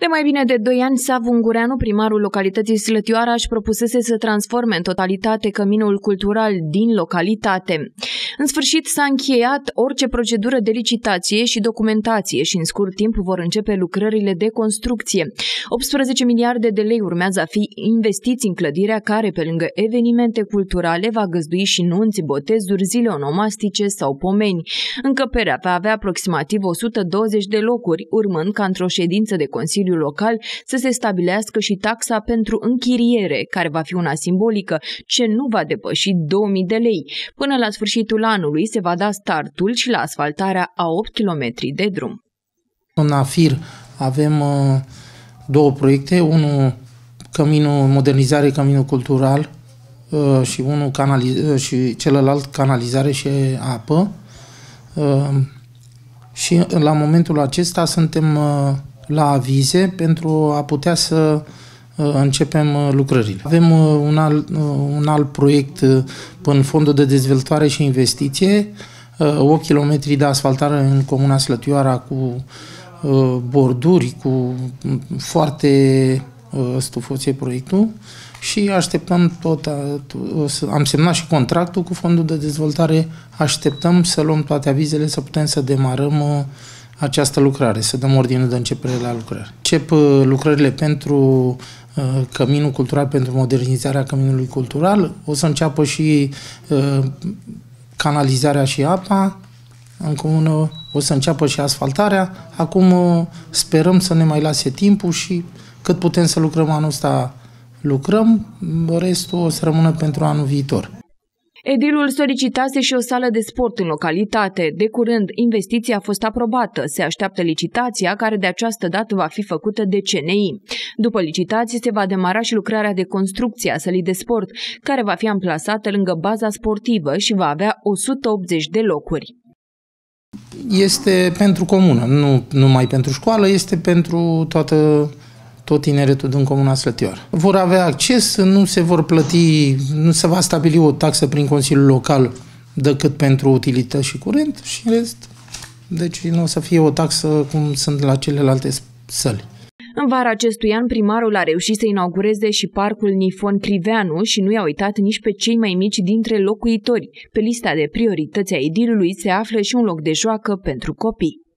De mai bine de 2 ani, Savu Ungureanu, primarul localității Slătioara, își propusese să transforme în totalitate căminul cultural din localitate. În sfârșit s-a încheiat orice procedură de licitație și documentație și în scurt timp vor începe lucrările de construcție. 18 miliarde de lei urmează a fi investiți în clădirea care, pe lângă evenimente culturale, va găzdui și nunți, botezuri, zile onomastice sau pomeni. Încăperea va avea aproximativ 120 de locuri, urmând ca într-o ședință de Consiliu Local să se stabilească și taxa pentru închiriere, care va fi una simbolică, ce nu va depăși 2000 de lei. Până la sfârșitul sfârșitul anului se va da startul și la asfaltarea a 8 km de drum. În AFIR avem uh, două proiecte, unul Căminul Modernizare, Căminul Cultural uh, și, unul canaliz- uh, și celălalt Canalizare și Apă. Și la momentul acesta suntem la avize pentru a putea să Uh, începem uh, lucrările. Avem uh, un alt, un alt proiect în Fondul de Dezvoltare și Investiție, 8 km de asfaltare în Comuna Slătioara cu borduri, cu foarte stufoție proiectul și așteptăm tot, am semnat și contractul cu Fondul de Dezvoltare, așteptăm să luăm toate avizele, să putem să demarăm această lucrare, să dăm ordine de începere la lucrări. Încep uh, lucrările pentru uh, Căminul Cultural, pentru modernizarea Căminului Cultural, o să înceapă și uh, canalizarea și apa, în comună o să înceapă și asfaltarea. Acum sperăm să ne mai lase timpul și cât putem să lucrăm anul ăsta, lucrăm, restul o să rămână pentru anul viitor. Edilul solicitase și o sală de sport în localitate. De curând, investiția a fost aprobată. Se așteaptă licitația, care de această dată va fi făcută de CNI. După licitație, se va demara și lucrarea de construcție a sălii de sport, care va fi amplasată lângă baza sportivă și va avea 180 de locuri. Este pentru comună, nu numai pentru școală, este pentru toată tot tineretul din Comuna Slătior. Vor avea acces, nu se vor plăti, nu se va stabili o taxă prin Consiliul Local decât pentru utilități și curent și în rest, deci nu o să fie o taxă cum sunt la celelalte săli. În vara acestui an, primarul a reușit să inaugureze și parcul Nifon Criveanu și nu i-a uitat nici pe cei mai mici dintre locuitori. Pe lista de priorități a edilului se află și un loc de joacă pentru copii.